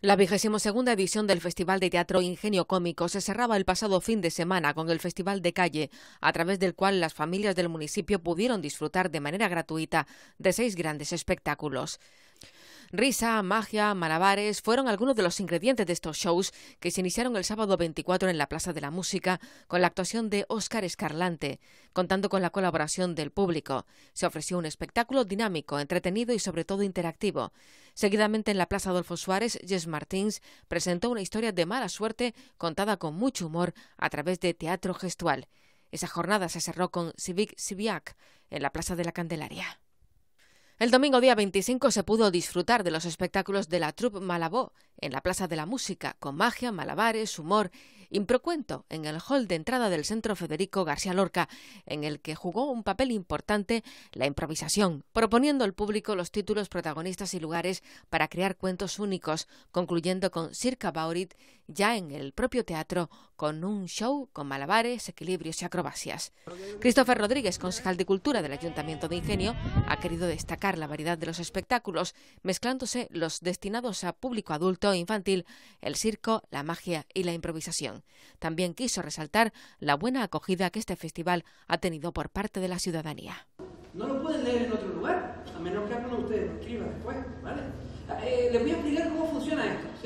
La vigésimo segunda edición del Festival de Teatro Ingenio Cómico se cerraba el pasado fin de semana con el Festival de Calle, a través del cual las familias del municipio pudieron disfrutar de manera gratuita de seis grandes espectáculos. Risa, magia, malabares fueron algunos de los ingredientes de estos shows que se iniciaron el sábado 24 en la Plaza de la Música con la actuación de Óscar Escarlante, contando con la colaboración del público. Se ofreció un espectáculo dinámico, entretenido y sobre todo interactivo. Seguidamente en la Plaza Adolfo Suárez, Jess Martins presentó una historia de mala suerte contada con mucho humor a través de teatro gestual. Esa jornada se cerró con Civic Civiac en la Plaza de la Candelaria. El domingo día 25 se pudo disfrutar de los espectáculos de la Troupe Malabó en la Plaza de la Música, con magia, malabares, humor, improcuento, en el hall de entrada del Centro Federico García Lorca, en el que jugó un papel importante la improvisación, proponiendo al público los títulos, protagonistas y lugares para crear cuentos únicos, concluyendo con Circa Baurit ya en el propio teatro, con un show con malabares, equilibrios y acrobacias. Christopher Rodríguez, concejal de Cultura del Ayuntamiento de Ingenio, ha querido destacar la variedad de los espectáculos, mezclándose los destinados a público adulto e infantil, el circo, la magia y la improvisación. También quiso resaltar la buena acogida que este festival ha tenido por parte de la ciudadanía. voy a explicar cómo funciona esto.